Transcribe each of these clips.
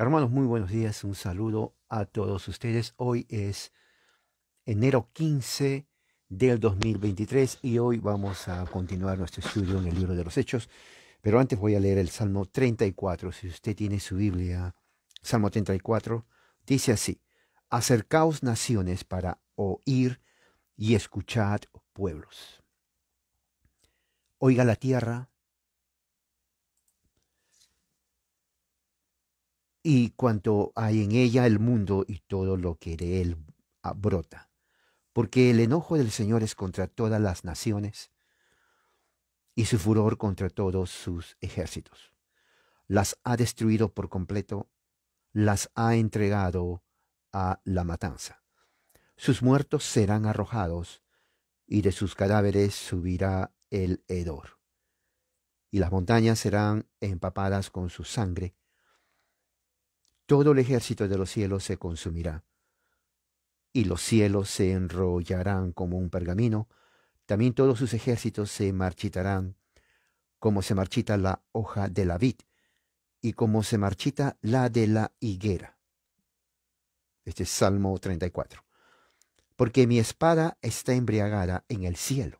Hermanos, muy buenos días. Un saludo a todos ustedes. Hoy es enero 15 del 2023 y hoy vamos a continuar nuestro estudio en el libro de los Hechos. Pero antes voy a leer el Salmo 34. Si usted tiene su Biblia, Salmo 34 dice así, acercaos naciones para oír y escuchad pueblos. Oiga la tierra y cuanto hay en ella el mundo y todo lo que de él ah, brota. Porque el enojo del Señor es contra todas las naciones y su furor contra todos sus ejércitos. Las ha destruido por completo, las ha entregado a la matanza. Sus muertos serán arrojados y de sus cadáveres subirá el hedor. Y las montañas serán empapadas con su sangre todo el ejército de los cielos se consumirá. Y los cielos se enrollarán como un pergamino, también todos sus ejércitos se marchitarán, como se marchita la hoja de la vid, y como se marchita la de la higuera. Este es Salmo 34. Porque mi espada está embriagada en el cielo.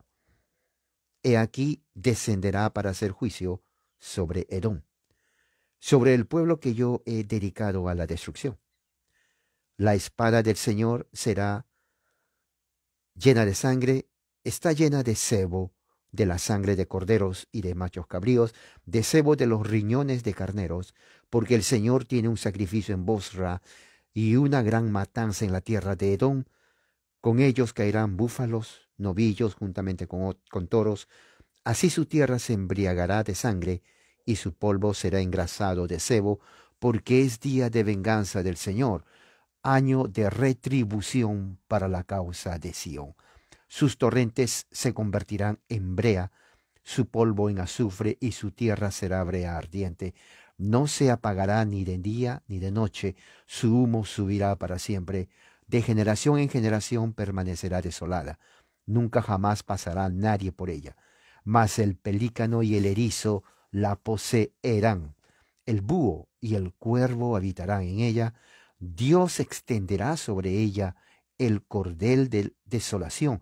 He aquí descenderá para hacer juicio sobre Edom sobre el pueblo que yo he dedicado a la destrucción. La espada del Señor será llena de sangre, está llena de sebo, de la sangre de corderos y de machos cabríos, de sebo de los riñones de carneros, porque el Señor tiene un sacrificio en Bosra y una gran matanza en la tierra de Edom. Con ellos caerán búfalos, novillos juntamente con toros, así su tierra se embriagará de sangre, y su polvo será engrasado de cebo, porque es día de venganza del Señor, año de retribución para la causa de Sión. Sus torrentes se convertirán en brea, su polvo en azufre y su tierra será brea ardiente. No se apagará ni de día ni de noche, su humo subirá para siempre, de generación en generación permanecerá desolada, nunca jamás pasará nadie por ella. Mas el pelícano y el erizo la poseerán. El búho y el cuervo habitarán en ella. Dios extenderá sobre ella el cordel de desolación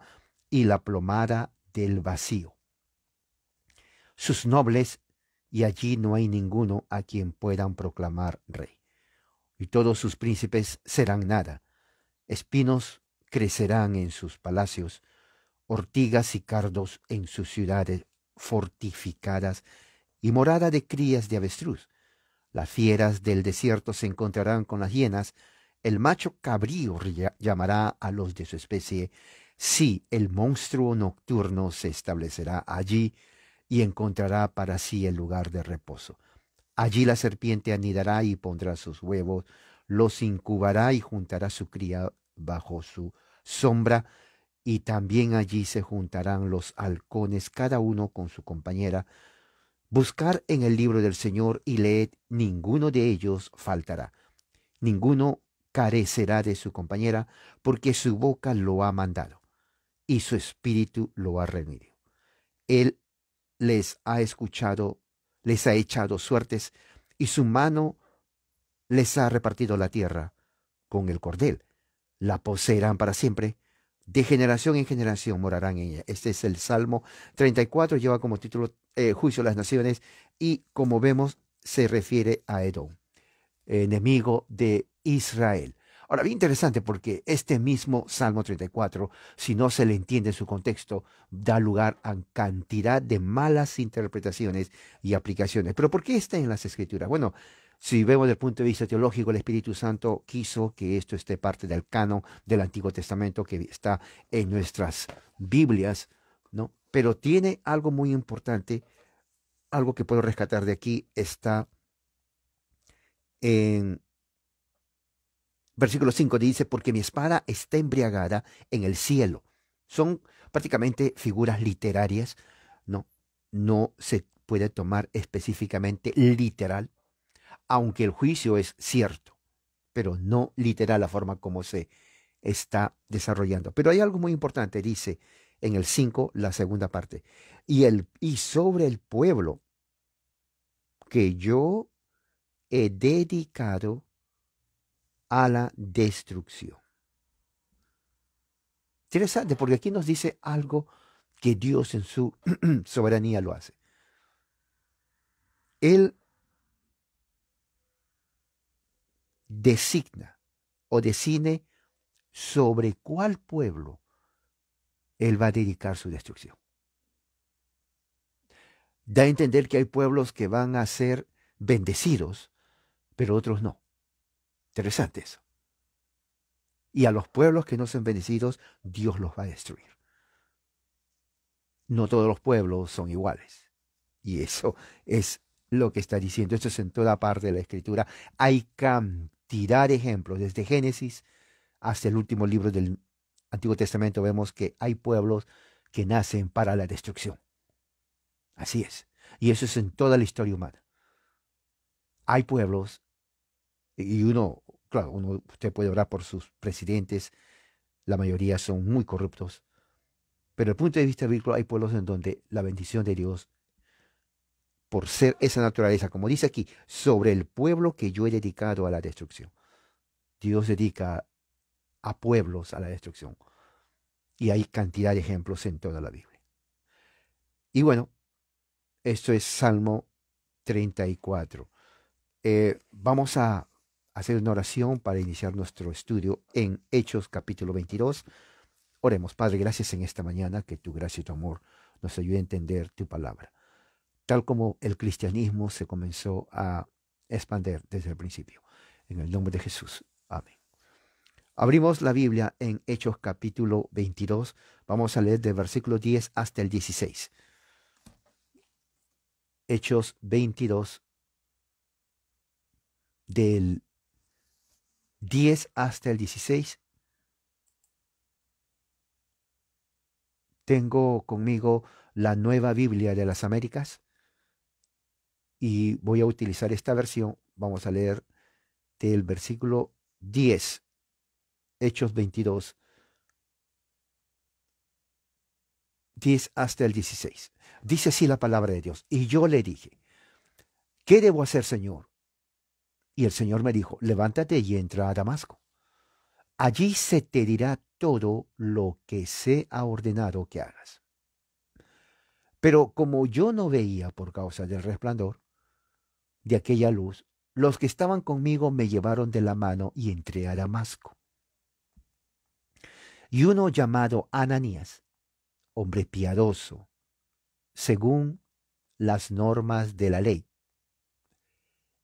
y la plomada del vacío. Sus nobles, y allí no hay ninguno a quien puedan proclamar rey. Y todos sus príncipes serán nada. Espinos crecerán en sus palacios, ortigas y cardos en sus ciudades fortificadas y morada de crías de avestruz. Las fieras del desierto se encontrarán con las hienas, el macho cabrío llamará a los de su especie, sí, el monstruo nocturno se establecerá allí y encontrará para sí el lugar de reposo. Allí la serpiente anidará y pondrá sus huevos, los incubará y juntará su cría bajo su sombra, y también allí se juntarán los halcones, cada uno con su compañera, Buscar en el libro del Señor y leed, ninguno de ellos faltará. Ninguno carecerá de su compañera, porque su boca lo ha mandado y su espíritu lo ha reunido. Él les ha escuchado, les ha echado suertes y su mano les ha repartido la tierra con el cordel. La poseerán para siempre de generación en generación morarán en ella. Este es el Salmo 34, lleva como título eh, Juicio de las Naciones y como vemos se refiere a Edom, enemigo de Israel. Ahora, bien interesante porque este mismo Salmo 34, si no se le entiende su contexto, da lugar a cantidad de malas interpretaciones y aplicaciones. Pero ¿por qué está en las escrituras? Bueno, si vemos desde el punto de vista teológico, el Espíritu Santo quiso que esto esté parte del canon del Antiguo Testamento que está en nuestras Biblias, ¿no? Pero tiene algo muy importante, algo que puedo rescatar de aquí, está en versículo 5, dice, porque mi espada está embriagada en el cielo. Son prácticamente figuras literarias, ¿no? No se puede tomar específicamente literal, aunque el juicio es cierto, pero no literal la forma como se está desarrollando. Pero hay algo muy importante, dice en el 5, la segunda parte, y, el, y sobre el pueblo que yo he dedicado a la destrucción. Interesante, porque aquí nos dice algo que Dios en su soberanía lo hace. Él designa o decide sobre cuál pueblo él va a dedicar su destrucción. Da a entender que hay pueblos que van a ser bendecidos, pero otros no. Interesante eso. Y a los pueblos que no son bendecidos, Dios los va a destruir. No todos los pueblos son iguales. Y eso es lo que está diciendo. Esto es en toda parte de la escritura. Hay campos tirar ejemplos. Desde Génesis hasta el último libro del Antiguo Testamento vemos que hay pueblos que nacen para la destrucción. Así es. Y eso es en toda la historia humana. Hay pueblos, y uno, claro, uno, usted puede orar por sus presidentes, la mayoría son muy corruptos, pero desde el punto de vista bíblico hay pueblos en donde la bendición de Dios por ser esa naturaleza, como dice aquí, sobre el pueblo que yo he dedicado a la destrucción. Dios dedica a pueblos a la destrucción. Y hay cantidad de ejemplos en toda la Biblia. Y bueno, esto es Salmo 34. Eh, vamos a hacer una oración para iniciar nuestro estudio en Hechos capítulo 22. Oremos, Padre, gracias en esta mañana, que tu gracia y tu amor nos ayude a entender tu palabra tal como el cristianismo se comenzó a expandir desde el principio. En el nombre de Jesús. Amén. Abrimos la Biblia en Hechos capítulo 22. Vamos a leer del versículo 10 hasta el 16. Hechos 22 del 10 hasta el 16. Tengo conmigo la nueva Biblia de las Américas y voy a utilizar esta versión. Vamos a leer del versículo 10, Hechos 22, 10 hasta el 16. Dice así la palabra de Dios. Y yo le dije, ¿qué debo hacer, Señor? Y el Señor me dijo, levántate y entra a Damasco. Allí se te dirá todo lo que se ha ordenado que hagas. Pero como yo no veía por causa del resplandor, de aquella luz, los que estaban conmigo me llevaron de la mano y entré a Damasco. Y uno llamado Ananías, hombre piadoso, según las normas de la ley,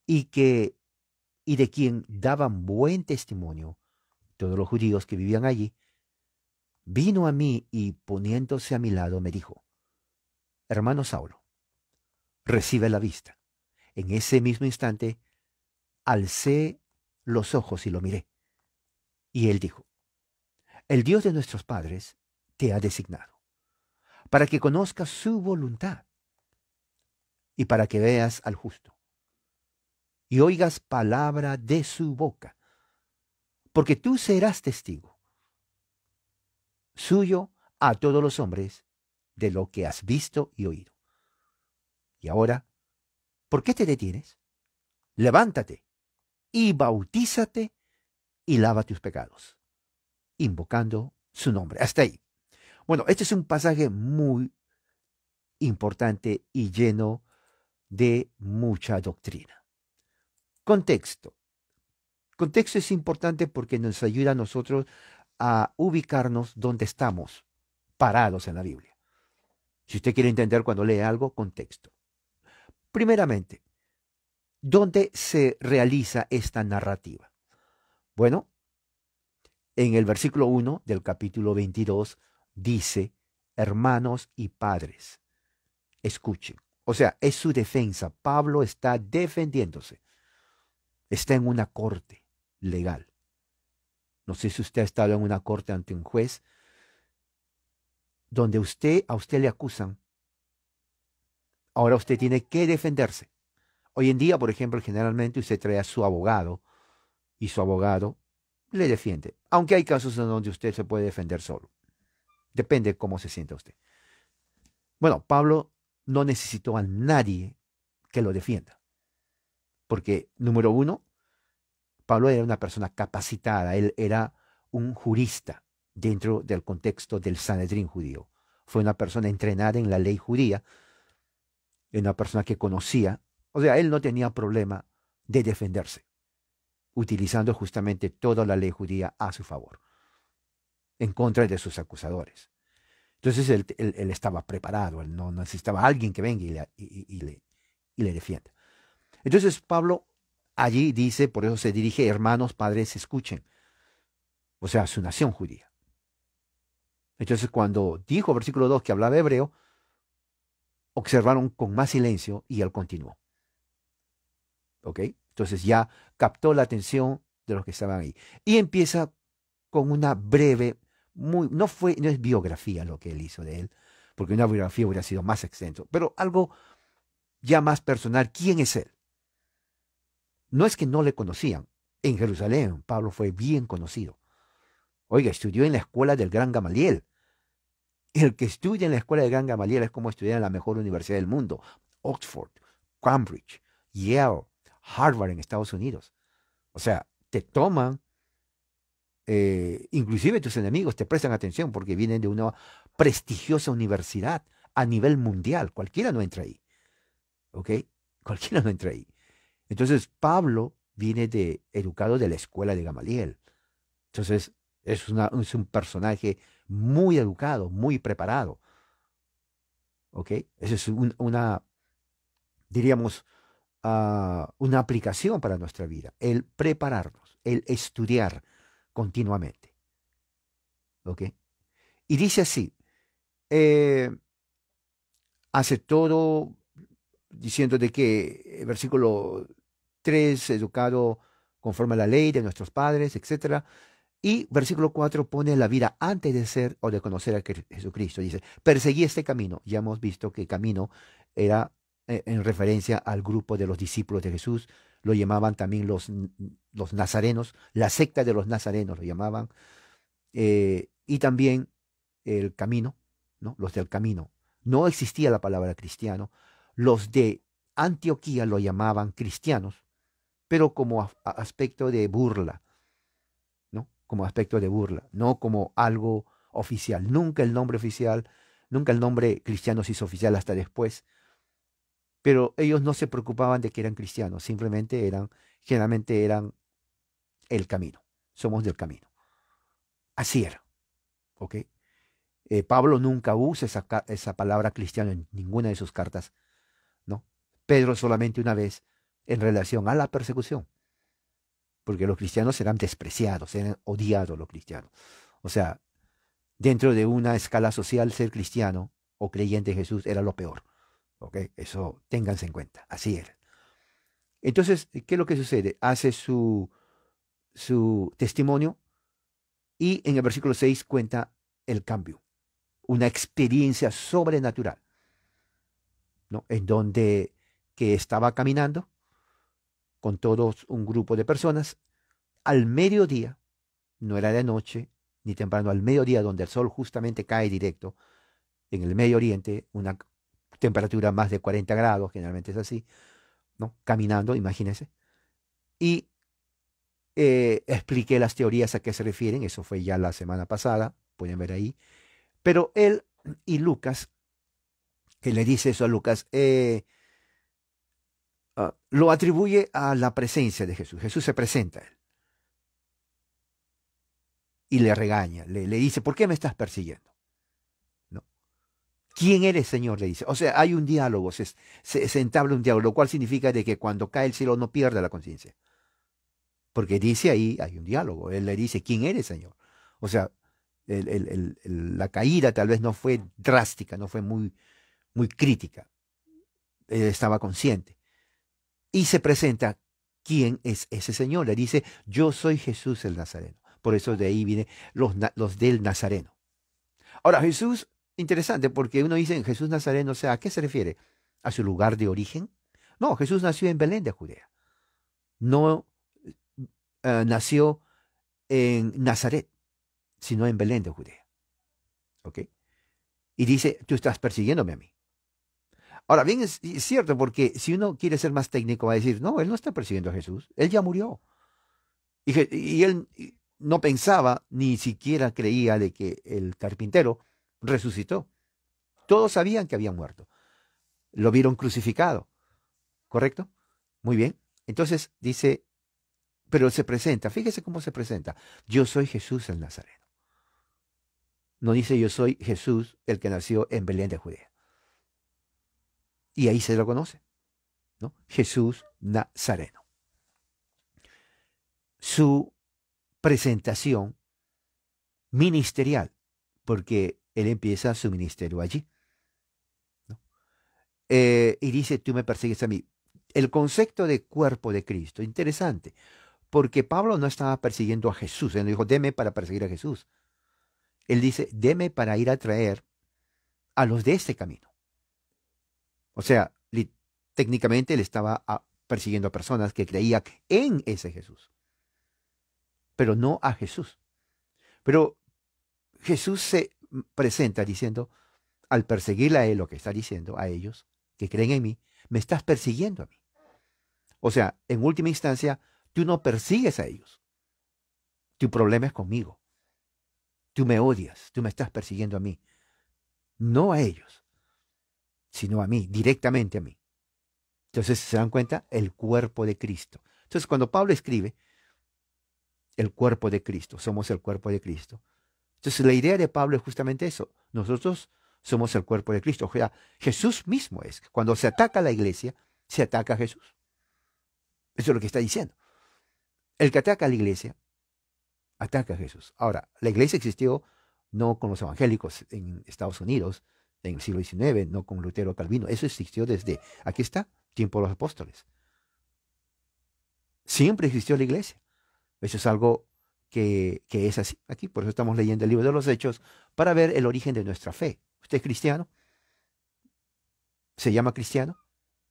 y que y de quien daban buen testimonio todos los judíos que vivían allí, vino a mí y poniéndose a mi lado me dijo, Hermano Saulo, recibe la vista. En ese mismo instante, alcé los ojos y lo miré. Y él dijo, El Dios de nuestros padres te ha designado, para que conozcas su voluntad y para que veas al justo, y oigas palabra de su boca, porque tú serás testigo suyo a todos los hombres de lo que has visto y oído. Y ahora, ¿por qué te detienes? Levántate y bautízate y lava tus pecados, invocando su nombre. Hasta ahí. Bueno, este es un pasaje muy importante y lleno de mucha doctrina. Contexto. Contexto es importante porque nos ayuda a nosotros a ubicarnos donde estamos parados en la Biblia. Si usted quiere entender cuando lee algo, contexto. Primeramente, ¿dónde se realiza esta narrativa? Bueno, en el versículo 1 del capítulo 22 dice, hermanos y padres, escuchen. O sea, es su defensa. Pablo está defendiéndose. Está en una corte legal. No sé si usted ha estado en una corte ante un juez donde usted, a usted le acusan Ahora usted tiene que defenderse. Hoy en día, por ejemplo, generalmente usted trae a su abogado y su abogado le defiende, aunque hay casos en donde usted se puede defender solo. Depende cómo se sienta usted. Bueno, Pablo no necesitó a nadie que lo defienda, porque número uno, Pablo era una persona capacitada, él era un jurista dentro del contexto del Sanedrín judío. Fue una persona entrenada en la ley judía, en una persona que conocía. O sea, él no tenía problema de defenderse, utilizando justamente toda la ley judía a su favor, en contra de sus acusadores. Entonces él, estaba preparado, él no necesitaba a alguien que venga y y, le, y le defienda. Entonces Pablo allí dice, por eso se dirige, hermanos, padres, escuchen. O sea, su nación judía. Entonces cuando dijo versículo 2 que hablaba hebreo, observaron con más silencio y él continuó. ¿Ok? Entonces ya captó la atención de los que estaban ahí. Y empieza con una breve, muy, no, fue, no es biografía lo que él hizo de él, porque una biografía hubiera sido más extenso, pero algo ya más personal. ¿Quién es él? No es que no le conocían. En Jerusalén, Pablo fue bien conocido. Oiga, estudió en la escuela del gran Gamaliel. El que estudia en la escuela de Gran Gamaliel es como estudiar en la mejor universidad del mundo, Oxford, Cambridge, Yale, Harvard en Estados Unidos. O sea, te toman, eh, inclusive tus enemigos te prestan atención porque vienen de una prestigiosa universidad a nivel mundial. Cualquiera no entra ahí. ¿Ok? Cualquiera no entra ahí. Entonces, Pablo viene de educado de la escuela de Gamaliel. Entonces, es, es un personaje muy educado, muy preparado. ¿Ok? Eso es una, diríamos, ah, una aplicación para nuestra vida, el prepararnos, el estudiar continuamente. ¿Ok? Y dice así, eh, hace todo diciendo de que, eh, versículo 3, educado conforme a la ley de nuestros padres, etcétera, y versículo 4 pone la vida antes de ser o de conocer a Jesucristo. Dice, perseguí este camino. Ya hemos visto que camino era eh, en referencia al grupo de los discípulos de Jesús. Lo llamaban también los, los nazarenos, la secta de los nazarenos lo llamaban. Eh, y también el camino, ¿no? los del camino. No existía la palabra cristiano. Los de Antioquía lo llamaban cristianos, pero como aspecto de burla como aspecto de burla, no como algo oficial. Nunca el nombre oficial, nunca el nombre cristiano se hizo oficial hasta después. Pero ellos no se preocupaban de que eran cristianos, simplemente eran, generalmente eran el camino, somos del camino. Así era. ¿Ok? Eh, Pablo nunca usa esa, esa palabra cristiano en ninguna de sus cartas, ¿no? Pedro solamente una vez en relación a la persecución porque los cristianos serán despreciados, serán odiados los cristianos. O sea, dentro de una escala social, ser cristiano o creyente en Jesús era lo peor. ¿Ok? Eso ténganse en cuenta. Así era. Entonces, ¿qué es lo que sucede? Hace su, su testimonio y en el versículo 6 cuenta el cambio, una experiencia sobrenatural, ¿no? En donde que estaba caminando con todos un grupo de personas, al mediodía, no era de noche ni temprano, al mediodía donde el sol justamente cae directo, en el Medio Oriente, una temperatura más de 40 grados, generalmente es así, ¿no? Caminando, imagínense. Y eh, expliqué las teorías a qué se refieren, eso fue ya la semana pasada, pueden ver ahí. Pero él y Lucas, que le dice eso a Lucas, eh, Ah, lo atribuye a la presencia de Jesús. Jesús se presenta a él. Y le regaña, le, dice, ¿por qué me estás persiguiendo? ¿No? ¿Quién eres, Señor? Le dice. O sea, hay un diálogo, se, se, un diálogo, lo cual significa de que cuando cae el cielo no pierde la conciencia. Porque dice ahí, hay un diálogo. Él le dice, ¿quién eres, Señor? O sea, la caída tal vez no fue drástica, no fue muy, muy crítica. Él estaba consciente y se presenta quién es ese Señor. Le dice, yo soy Jesús el Nazareno. Por eso de ahí vienen los, los del Nazareno. Ahora, Jesús, interesante, porque uno dice Jesús Nazareno, o sea, ¿a qué se refiere? ¿A su lugar de origen? No, Jesús nació en Belén de Judea. No eh, nació en Nazaret, sino en Belén de Judea. ¿Ok? Y dice, tú estás persiguiéndome a mí. Ahora, bien, es, cierto, porque si uno quiere ser más técnico, va a decir, no, él no está persiguiendo a Jesús, él ya murió. Y, y él no pensaba, ni siquiera creía de que el carpintero resucitó. Todos sabían que había muerto. Lo vieron crucificado. ¿Correcto? Muy bien. Entonces dice, pero se presenta, fíjese cómo se presenta. Yo soy Jesús el Nazareno. No dice yo soy Jesús el que nació en Belén de Judea. Y ahí se lo conoce. ¿no? Jesús Nazareno. Su presentación ministerial, porque él empieza su ministerio allí. Eh, y dice, tú me persigues a mí. El concepto de cuerpo de Cristo, interesante, porque Pablo no estaba persiguiendo a Jesús, él no dijo, deme para perseguir a Jesús. Él dice, deme para ir a traer a los de este camino. O sea, técnicamente él estaba persiguiendo a personas que creían en ese Jesús, pero no a Jesús. Pero Jesús se presenta diciendo, al perseguir a él lo que está diciendo a ellos que creen en mí, me estás persiguiendo a mí. O sea, en última instancia, tú no persigues a ellos. Tu problema es conmigo. Tú me odias, tú me estás persiguiendo a mí, no a ellos sino a mí, directamente a mí. Entonces, ¿se dan cuenta? El cuerpo de Cristo. Entonces, cuando Pablo escribe, el cuerpo de Cristo, somos el cuerpo de Cristo. Entonces, la idea de Pablo es justamente eso. Nosotros somos el cuerpo de Cristo. O sea, Jesús mismo es. Cuando se ataca a la iglesia, se ataca a Jesús. Eso es lo que está diciendo. El que ataca a la iglesia, ataca a Jesús. Ahora, la iglesia existió no con los evangélicos en Estados Unidos, en el siglo XIX, no con Lutero Calvino. Eso existió desde, aquí está, tiempo de los apóstoles. Siempre existió la iglesia. Eso es algo que, que es así aquí. Por eso estamos leyendo el libro de los Hechos para ver el origen de nuestra fe. ¿Usted es cristiano? ¿Se llama cristiano?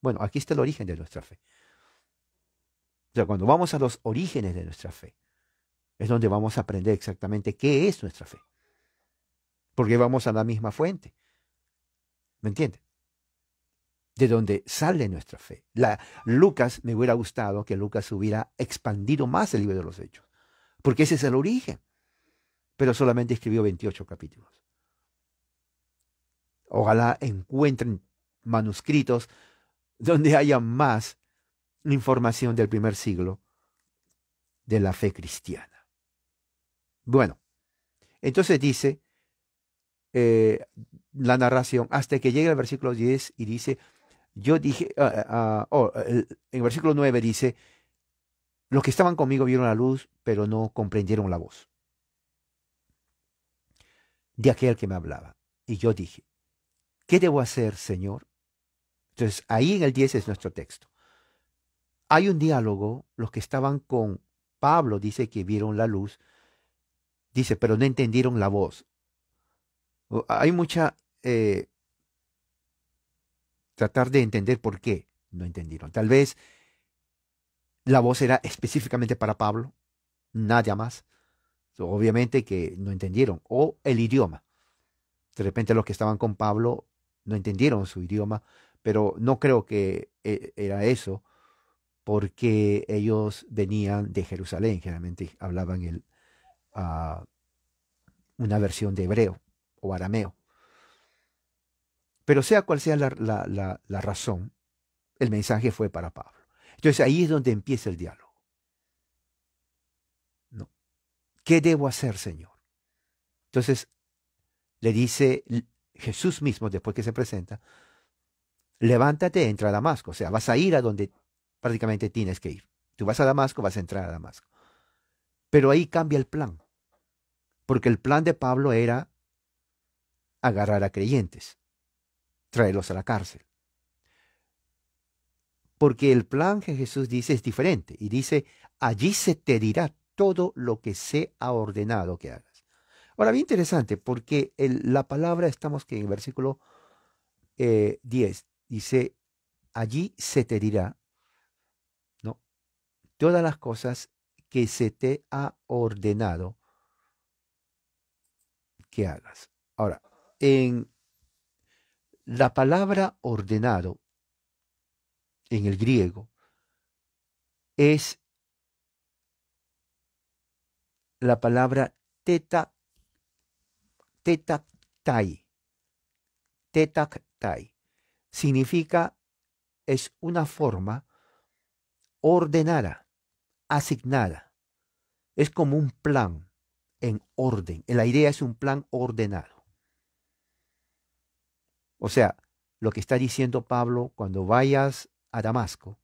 Bueno, aquí está el origen de nuestra fe. O sea, cuando vamos a los orígenes de nuestra fe, es donde vamos a aprender exactamente qué es nuestra fe. Porque vamos a la misma fuente. ¿Me entienden? De donde sale nuestra fe. La, Lucas, me hubiera gustado que Lucas hubiera expandido más el libro de los Hechos, porque ese es el origen. Pero solamente escribió 28 capítulos. Ojalá encuentren manuscritos donde haya más información del primer siglo de la fe cristiana. Bueno, entonces dice, eh, la narración hasta que llega el versículo 10 y dice, yo dije, ah, ah, ah, oh, en el versículo 9 dice, los que estaban conmigo vieron la luz, pero no comprendieron la voz de aquel que me hablaba. Y yo dije, ¿qué debo hacer, Señor? Entonces, ahí en el 10 es nuestro texto. Hay un diálogo, los que estaban con Pablo dice que vieron la luz, dice, pero no entendieron la voz. Hay mucha... Eh, tratar de entender por qué no entendieron. Tal vez la voz era específicamente para Pablo, nada más. Obviamente que no entendieron. O el idioma. De repente los que estaban con Pablo no entendieron su idioma, pero no creo que eh, era eso, porque ellos venían de Jerusalén, generalmente hablaban el, ah, una versión de hebreo o arameo. Pero sea cual sea la, razón, el mensaje fue para Pablo. Entonces ahí es donde empieza el diálogo. ¿No? ¿Qué debo hacer, Señor? Entonces le dice Jesús mismo, después que se presenta, levántate, entra a Damasco. O sea, vas a ir a donde prácticamente tienes que ir. Tú vas a Damasco, vas a entrar a Damasco. Pero ahí cambia el plan. Porque el plan de Pablo era agarrar a creyentes, traerlos a la cárcel. Porque el plan que Jesús dice es diferente y dice, allí se te dirá todo lo que se ha ordenado que hagas. Ahora, bien interesante, porque la palabra, estamos que en el versículo 10, eh, dice, allí se te dirá, ¿no? Todas las cosas que se te ha ordenado que hagas. Ahora, en la palabra ordenado en el griego es la palabra teta, teta tai. tai. Significa, es una forma ordenada, asignada. Es como un plan en orden. La idea es un plan ordenado. O sea, lo que está diciendo Pablo, cuando vayas a Damasco,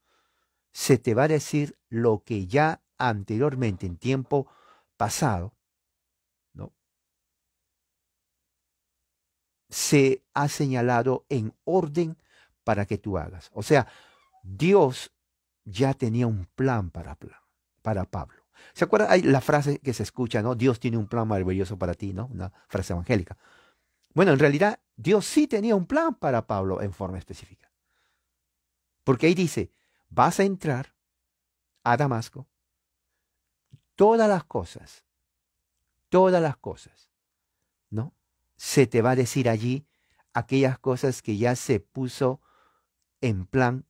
se te va a decir lo que ya anteriormente, en tiempo pasado, ¿no? se ha señalado en orden para que tú hagas. O sea, Dios ya tenía un plan para, para Pablo. ¿Se acuerdan? Hay la frase que se escucha, ¿no? Dios tiene un plan maravilloso para ti, ¿no? Una frase evangélica. Bueno, en realidad Dios sí tenía un plan para Pablo en forma específica. Porque ahí dice, vas a entrar a Damasco, todas las cosas, todas las cosas, ¿no? Se te va a decir allí aquellas cosas que ya se puso en plan,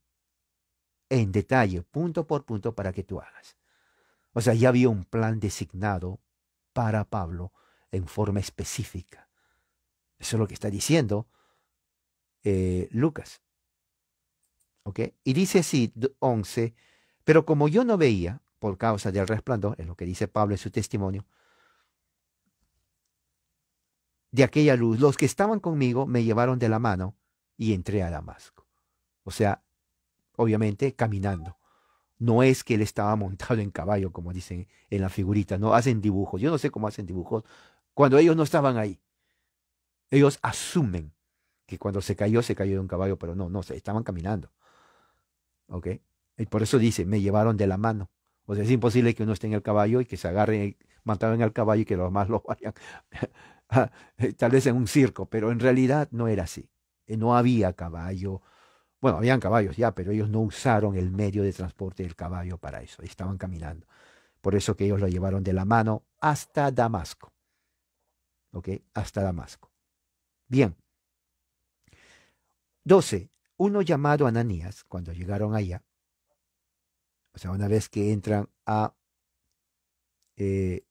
en detalle, punto por punto, para que tú hagas. O sea, ya había un plan designado para Pablo en forma específica. Eso es lo que está diciendo eh, Lucas. Y dice así, 11, pero como yo no veía, por causa del resplandor, es lo que dice Pablo en su testimonio, de aquella luz, los que estaban conmigo me llevaron de la mano y entré a Damasco. O sea, obviamente caminando. No es que él estaba montado en caballo, como dicen en la figurita, no hacen dibujos. Yo no sé cómo hacen dibujos cuando ellos no estaban ahí. Ellos asumen que cuando se cayó, se cayó de un caballo, pero no, no, estaban caminando. ¿Ok? Y por eso dice, me llevaron de la mano. O sea, es imposible que uno esté en el caballo y que se agarren, mataron al caballo y que los demás lo vayan, tal vez en un circo, pero en realidad no era así. Eh, no había caballo, bueno, habían caballos ya, pero ellos no usaron el medio de transporte del caballo para eso, estaban caminando. Por eso que ellos lo llevaron de la mano hasta Damasco. ¿Ok? Hasta Damasco. Bien. 12. Uno llamado Ananías, cuando llegaron allá, o sea, una vez que entran a eh,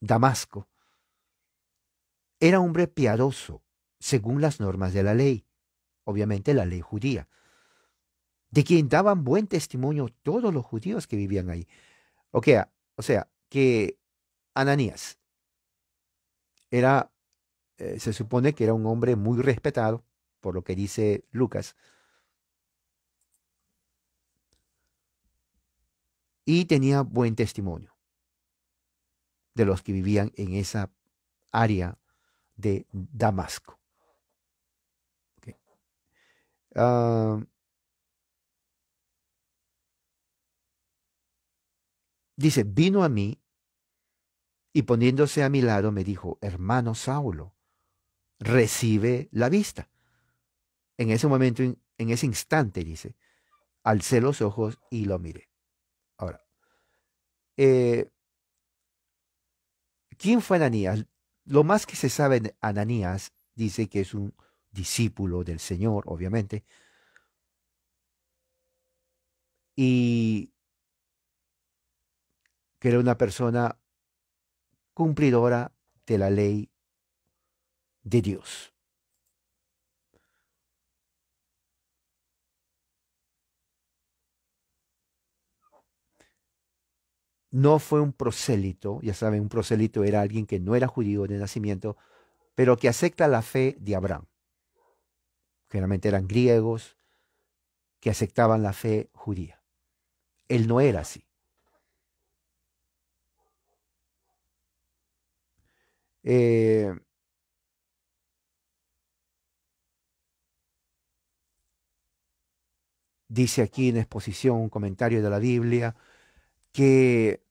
Damasco, era hombre piadoso, según las normas de la ley, obviamente la ley judía, de quien daban buen testimonio todos los judíos que vivían ahí. O, o sea, que Ananías era eh, se supone que era un hombre muy respetado, por lo que dice Lucas. Y tenía buen testimonio de los que vivían en esa área de Damasco. Ah, dice, vino a mí y poniéndose a mi lado me dijo, hermano Saulo, recibe la vista. En ese momento, en ese instante, dice, alcé los ojos y lo miré. Ahora, eh, ¿quién fue Ananías? Lo más que se sabe de Ananías dice que es un discípulo del Señor, obviamente. Y que era una persona cumplidora de la ley de Dios. No fue un prosélito, ya saben, un prosélito era alguien que no era judío de nacimiento, pero que acepta la fe de Abraham. Generalmente eran griegos que aceptaban la fe judía. Él no era así. Eh, dice aquí en exposición, un comentario de la Biblia, que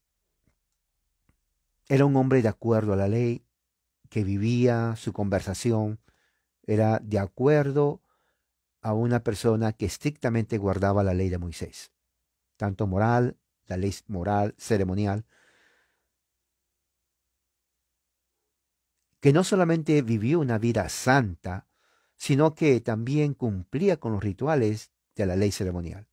era un hombre de acuerdo a la ley, que vivía su conversación, era de acuerdo a una persona que estrictamente guardaba la ley de Moisés, tanto moral, la ley moral, ceremonial, que no solamente vivió una vida santa, sino que también cumplía con los rituales de la ley ceremonial.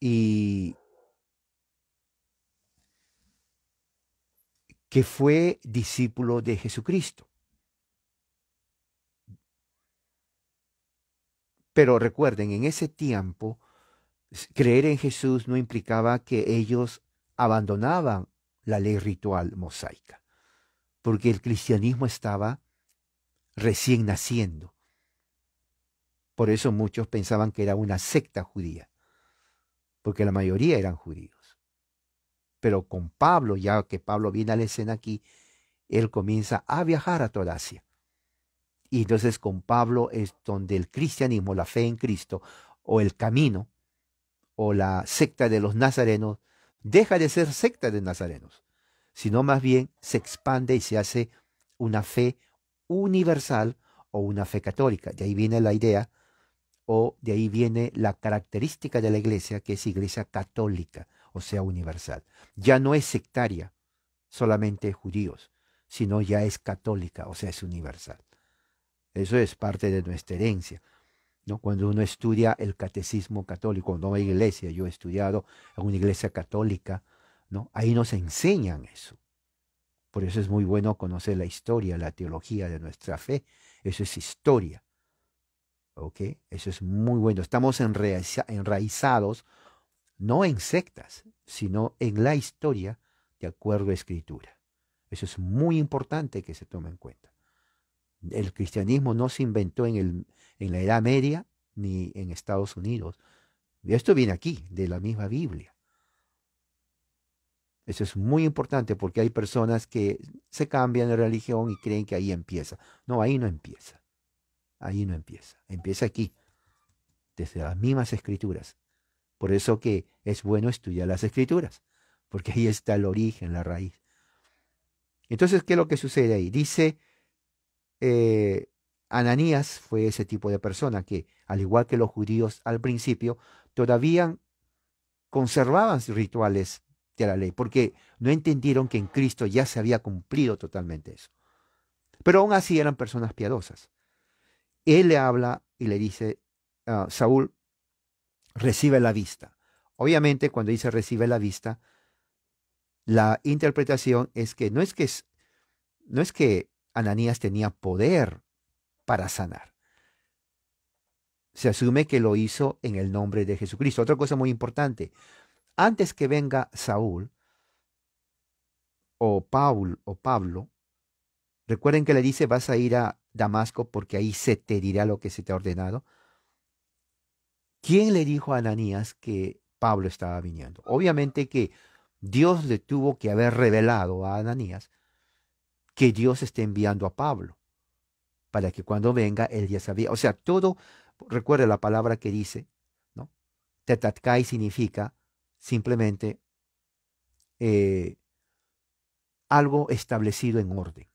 Y que fue discípulo de Jesucristo. Pero recuerden, en ese tiempo, creer en Jesús no implicaba que ellos abandonaban la ley ritual mosaica porque el cristianismo estaba recién naciendo. Por eso muchos pensaban que era una secta judía, porque la mayoría eran judíos. Pero con Pablo, ya que Pablo viene a la escena aquí, él comienza a viajar a toda Asia. Y entonces con Pablo es donde el cristianismo, la fe en Cristo, o el camino, o la secta de los nazarenos, deja de ser secta de nazarenos sino más bien se expande y se hace una fe universal o una fe católica. De ahí viene la idea o de ahí viene la característica de la iglesia que es iglesia católica, o sea, universal. Ya no es sectaria, solamente judíos, sino ya es católica, o sea, es universal. Eso es parte de nuestra herencia. ¿no? Cuando uno estudia el catecismo católico, no hay iglesia, yo he estudiado en una iglesia católica, Ahí nos enseñan eso. Por eso es muy bueno conocer la historia, la teología de nuestra fe. Eso es historia. ¿Ok? Eso es muy bueno. Estamos enraizados no en sectas, sino en la historia de acuerdo a escritura. Eso es muy importante que se tome en cuenta. El cristianismo no se inventó en, el, en la Edad Media ni en Estados Unidos. Esto viene aquí, de la misma Biblia. Eso es muy importante porque hay personas que se cambian de religión y creen que ahí empieza. No, ahí no empieza. Ahí no empieza. Empieza aquí, desde las mismas escrituras. Por eso que es bueno estudiar las escrituras, porque ahí está el origen, la raíz. Entonces, ¿qué es lo que sucede ahí? Dice, eh, Ananías fue ese tipo de persona que, al igual que los judíos al principio, todavía conservaban rituales a la ley, porque no entendieron que en Cristo ya se había cumplido totalmente eso. Pero aún así eran personas piadosas. Él le habla y le dice, ah, Saúl, recibe la vista. Obviamente cuando dice recibe la vista, la interpretación es que no es que, no es que Ananías tenía poder para sanar. Se asume que lo hizo en el nombre de Jesucristo. Otra cosa muy importante, antes que venga Saúl o Paul o Pablo, recuerden que le dice vas a ir a Damasco porque ahí se te dirá lo que se te ha ordenado. ¿Quién le dijo a Ananías que Pablo estaba viniendo? Obviamente que Dios le tuvo que haber revelado a Ananías que Dios está enviando a Pablo para que cuando venga él ya sabía. O sea, todo, recuerda la palabra que dice, ¿no? Tetatkai significa simplemente eh, algo establecido en orden.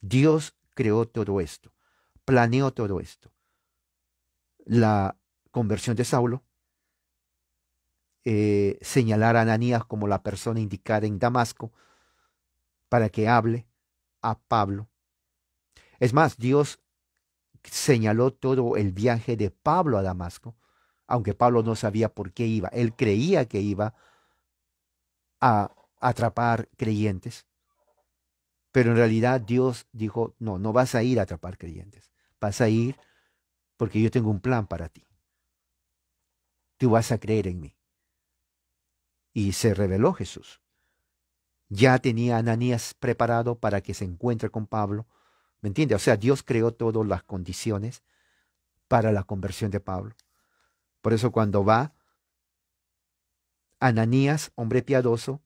Dios creó todo esto, planeó todo esto. La conversión de Saulo, eh, señalar a Ananías como la persona indicada en Damasco para que hable a Pablo. Es más, Dios señaló todo el viaje de Pablo a Damasco aunque Pablo no sabía por qué iba. Él creía que iba a atrapar creyentes, pero en realidad Dios dijo, no, no vas a ir a atrapar creyentes, vas a ir porque yo tengo un plan para ti. Tú vas a creer en mí. Y se reveló Jesús. Ya tenía a Ananías preparado para que se encuentre con Pablo. ¿Me entiendes? O sea, Dios creó todas las condiciones para la conversión de Pablo. Por eso cuando va Ananías, hombre piadoso,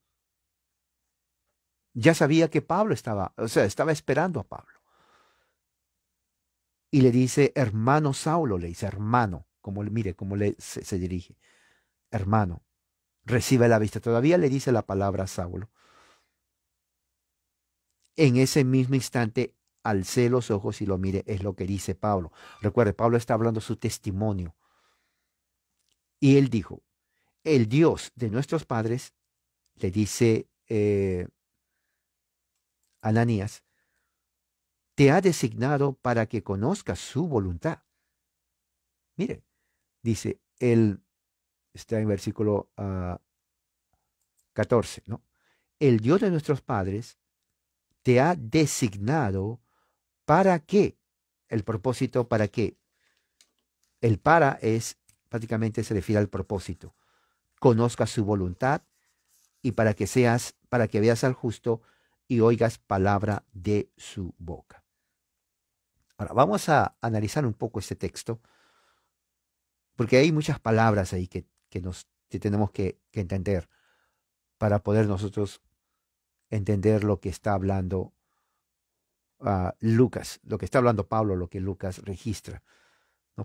ya sabía que Pablo estaba, o sea, estaba esperando a Pablo. Y le dice, hermano Saulo, le dice, hermano, como mire, cómo le, se, dirige, hermano, recibe la vista. Todavía le dice la palabra a Saulo. En ese mismo instante alcé los ojos y lo mire, es lo que dice Pablo. Recuerde, Pablo está hablando su testimonio. Y él dijo, el Dios de nuestros padres, le dice eh, Ananías, te ha designado para que conozcas su voluntad. Mire, dice, él está en versículo 14, ah, ¿no? El Dios de nuestros padres te ha designado para qué. El propósito para qué. El para es prácticamente se refiere al propósito. Conozca su voluntad y para que seas, para que veas al justo y oigas palabra de su boca. Ahora vamos a analizar un poco este texto, porque hay muchas palabras ahí que, que nos tenemos que, entender para poder nosotros entender lo que está hablando ah, Lucas, lo que está hablando Pablo, lo que Lucas registra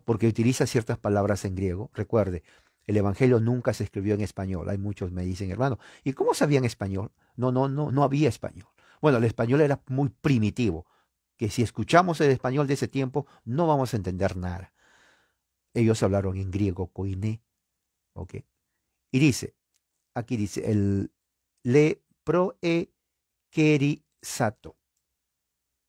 porque utiliza ciertas palabras en griego. Recuerde, el Evangelio nunca se escribió en español. Hay muchos me dicen, hermano, ¿y cómo sabían español? No, no, no, no había español. Bueno, el español era muy primitivo, que si escuchamos el español de ese tiempo no vamos a entender nada. Ellos hablaron en griego, koiné, ¿ok? Y dice, aquí dice, el le proe keri sato,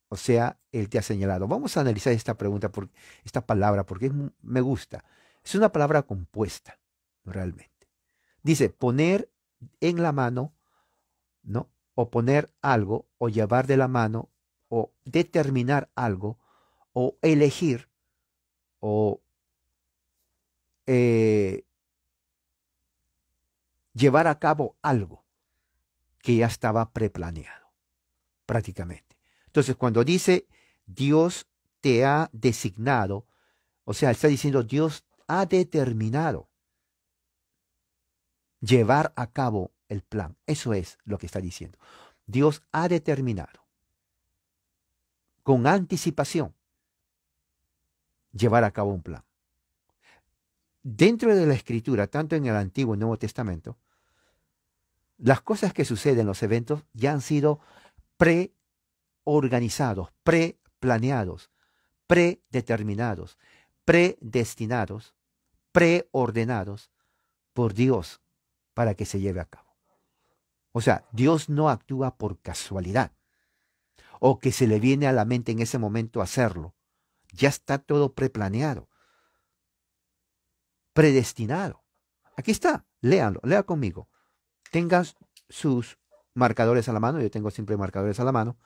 o sea, él te ha señalado. Vamos a analizar esta pregunta, por, esta palabra, porque me gusta. Es una palabra compuesta, realmente. Dice, poner en la mano, ¿no? O poner algo, o llevar de la mano, o determinar algo, o elegir, o eh, llevar a cabo algo que ya estaba preplaneado, prácticamente. Entonces, cuando dice Dios te ha designado, o sea, está diciendo Dios ha determinado llevar a cabo el plan. Eso es lo que está diciendo. Dios ha determinado con anticipación llevar a cabo un plan. Dentro de la escritura, tanto en el Antiguo y Nuevo Testamento, las cosas que suceden, los eventos, ya han sido preorganizados, pre planeados, predeterminados, predestinados, preordenados por Dios para que se lleve a cabo. O sea, Dios no actúa por casualidad o que se le viene a la mente en ese momento hacerlo. Ya está todo preplaneado, predestinado. Aquí está, léanlo, lea conmigo. Tengan sus marcadores a la mano, yo tengo siempre marcadores a la mano.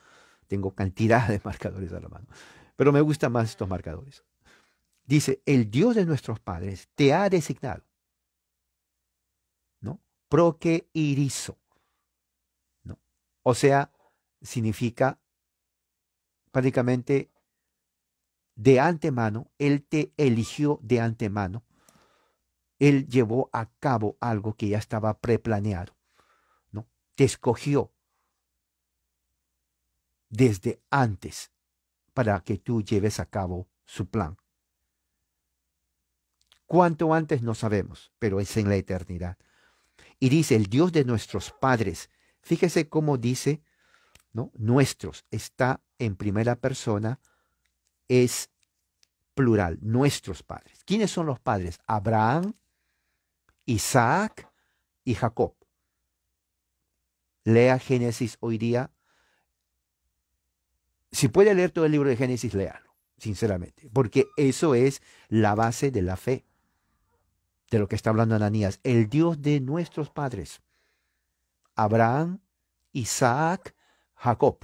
Tengo cantidad de marcadores a la mano. Pero me gustan más estos marcadores. Dice, el Dios de nuestros padres te ha designado. ¿No? iriso. ¿No? O sea, significa prácticamente de antemano, Él te eligió de antemano. Él llevó a cabo algo que ya estaba preplaneado. ¿no? Te escogió desde antes para que tú lleves a cabo su plan. Cuanto antes no sabemos, pero es en la eternidad. Y dice, el Dios de nuestros padres, fíjese cómo dice, ¿no? Nuestros está en primera persona, es plural, nuestros padres. ¿Quiénes son los padres? Abraham, Isaac y Jacob. Lea Génesis hoy día si puede leer todo el libro de Génesis, léalo, sinceramente, porque eso es la base de la fe, de lo que está hablando Ananías, el Dios de nuestros padres, Abraham, Isaac, Jacob.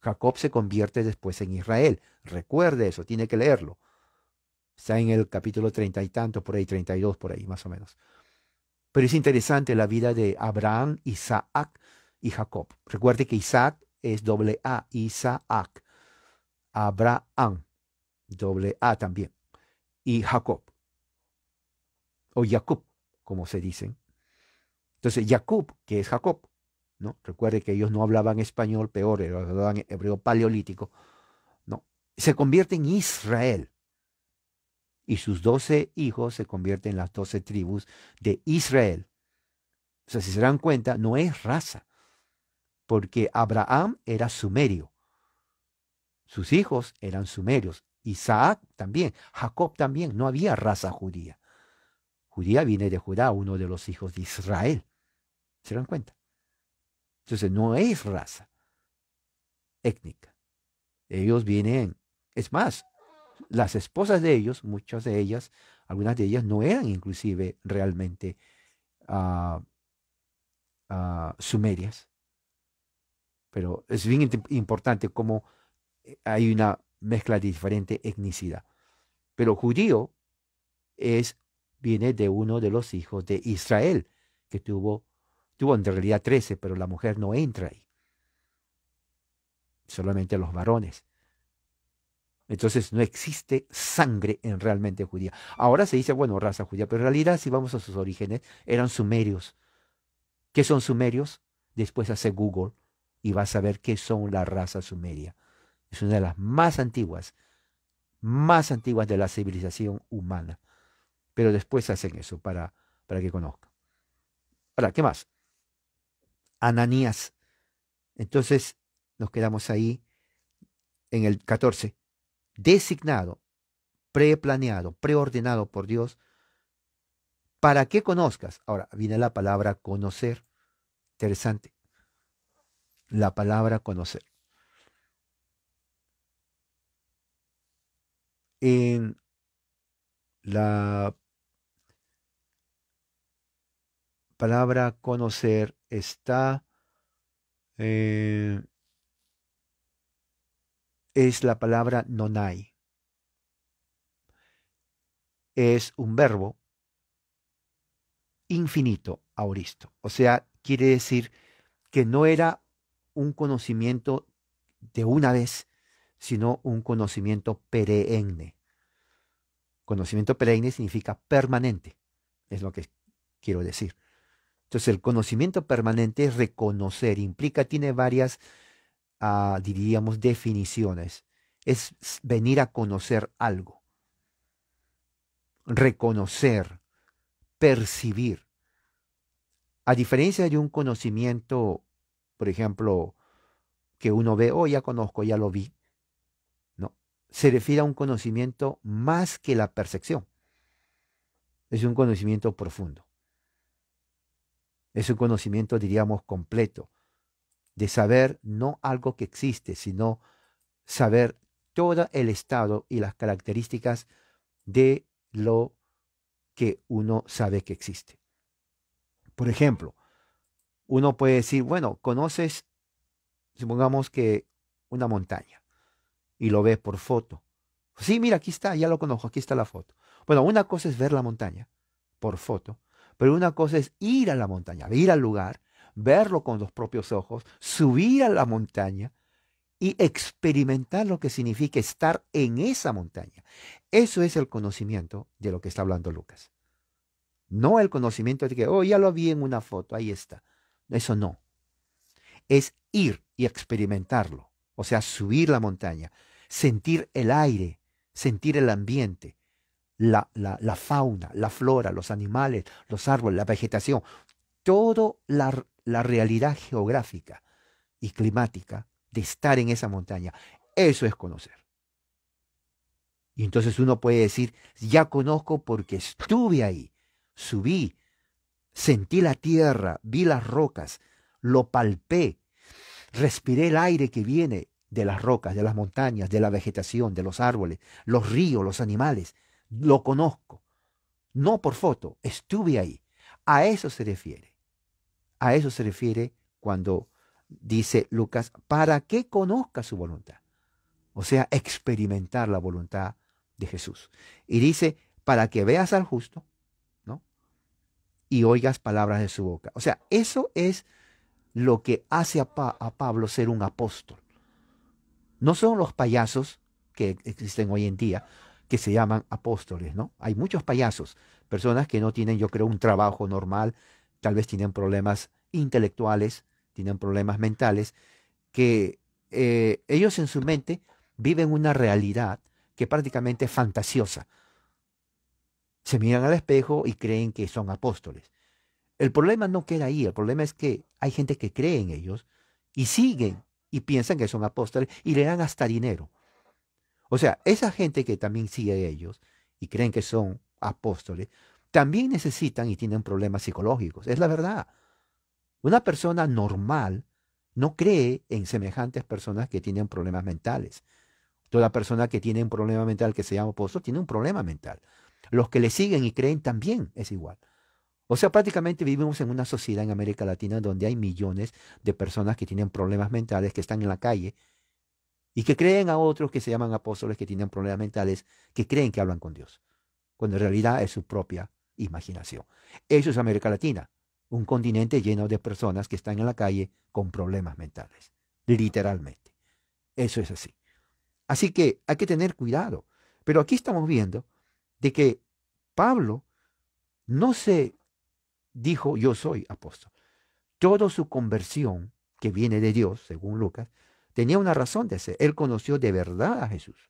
Jacob se convierte después en Israel. Recuerde eso, tiene que leerlo. Está en el capítulo treinta y tanto, por ahí, treinta y dos, por ahí, más o menos. Pero es interesante la vida de Abraham, Isaac y Jacob. Recuerde que Isaac es doble A, Isaac, Abraham, doble A también, y Jacob, o Jacob, como se dicen. Entonces, Jacob, que es Jacob, ¿no? Recuerde que ellos no hablaban español, peor, hablaban hebreo paleolítico, ¿no? Se convierte en Israel. Y sus doce hijos se convierten en las doce tribus de Israel. O sea, si se dan cuenta, no es raza, porque Abraham era sumerio, sus hijos eran sumerios, Isaac también, Jacob también, no había raza judía. Judía viene de Judá, uno de los hijos de Israel. ¿Se dan cuenta? Entonces no es raza étnica. Ellos vienen, es más, las esposas de ellos, muchas de ellas, algunas de ellas no eran inclusive realmente ah, ah, sumerias, pero es bien importante cómo eh, hay una mezcla de diferente etnicidad. Pero judío es, viene de uno de los hijos de Israel, que tuvo, tuvo en realidad 13, pero la mujer no entra ahí. Solamente los varones. Entonces no existe sangre en realmente judía. Ahora se dice, bueno, raza judía, pero en realidad si vamos a sus orígenes, eran sumerios. ¿Qué son sumerios? Después hace Google y vas a ver qué son la raza sumeria. Es una de las más antiguas, más antiguas de la civilización humana. Pero después hacen eso para, para que conozcan. Ahora, ¿qué más? Ananías. Entonces nos quedamos ahí en el 14. Designado, preplaneado, preordenado por Dios para que conozcas. Ahora viene la palabra conocer. Interesante la palabra conocer. En la palabra conocer está, eh, es la palabra nonai. Es un verbo infinito, auristo. O sea, quiere decir que no era un conocimiento de una vez, sino un conocimiento perenne. Conocimiento perenne significa permanente, es lo que quiero decir. Entonces el conocimiento permanente es reconocer, implica, tiene varias, ah, diríamos, definiciones. Es venir a conocer algo. Reconocer, percibir. A diferencia de un conocimiento por ejemplo, que uno ve, oh, ya conozco, ya lo vi. No, se refiere a un conocimiento más que la percepción. Es un conocimiento profundo. Es un conocimiento, diríamos, completo, de saber no algo que existe, sino saber todo el estado y las características de lo que uno sabe que existe. Por ejemplo, uno puede decir, bueno, conoces, supongamos que una montaña y lo ves por foto. Sí, mira, aquí está, ya lo conozco, aquí está la foto. Bueno, una cosa es ver la montaña por foto, pero una cosa es ir a la montaña, ir al lugar, verlo con los propios ojos, subir a la montaña y experimentar lo que significa estar en esa montaña. Eso es el conocimiento de lo que está hablando Lucas. No el conocimiento de que, oh, ya lo vi en una foto, ahí está. Eso no. Es ir y experimentarlo, o sea, subir la montaña, sentir el aire, sentir el ambiente, la, fauna, la flora, los animales, los árboles, la vegetación, toda la, la realidad geográfica y climática de estar en esa montaña. Eso es conocer. Y entonces uno puede decir, ya conozco porque estuve ahí, subí, Sentí la tierra, vi las rocas, lo palpé, respiré el aire que viene de las rocas, de las montañas, de la vegetación, de los árboles, los ríos, los animales. Lo conozco. No por foto, estuve ahí. A eso se refiere. A eso se refiere cuando dice Lucas, para que conozca su voluntad. O sea, experimentar la voluntad de Jesús. Y dice, para que veas al justo y oigas palabras de su boca. O sea, eso es lo que hace a, Pablo ser un apóstol. No son los payasos que existen hoy en día, que se llaman apóstoles, ¿no? Hay muchos payasos, personas que no tienen, yo creo, un trabajo normal, tal vez tienen problemas intelectuales, tienen problemas mentales, que eh, ellos en su mente viven una realidad que prácticamente es fantasiosa, se miran al espejo y creen que son apóstoles. El problema no queda ahí, el problema es que hay gente que cree en ellos y siguen y piensan que son apóstoles y le dan hasta dinero. O sea, esa gente que también sigue a ellos y creen que son apóstoles, también necesitan y tienen problemas psicológicos. Es la verdad. Una persona normal no cree en semejantes personas que tienen problemas mentales. Toda persona que tiene un problema mental que se llama apóstol tiene un problema mental los que le siguen y creen también es igual. O sea, prácticamente vivimos en una sociedad en América Latina donde hay millones de personas que tienen problemas mentales, que están en la calle y que creen a otros que se llaman apóstoles, que tienen problemas mentales, que creen que hablan con Dios, cuando en realidad es su propia imaginación. Eso es América Latina, un continente lleno de personas que están en la calle con problemas mentales, literalmente. Eso es así. Así que hay que tener cuidado. Pero aquí estamos viendo de que Pablo no se dijo yo soy apóstol. Toda su conversión, que viene de Dios, según Lucas, tenía una razón de ser. Él conoció de verdad a Jesús.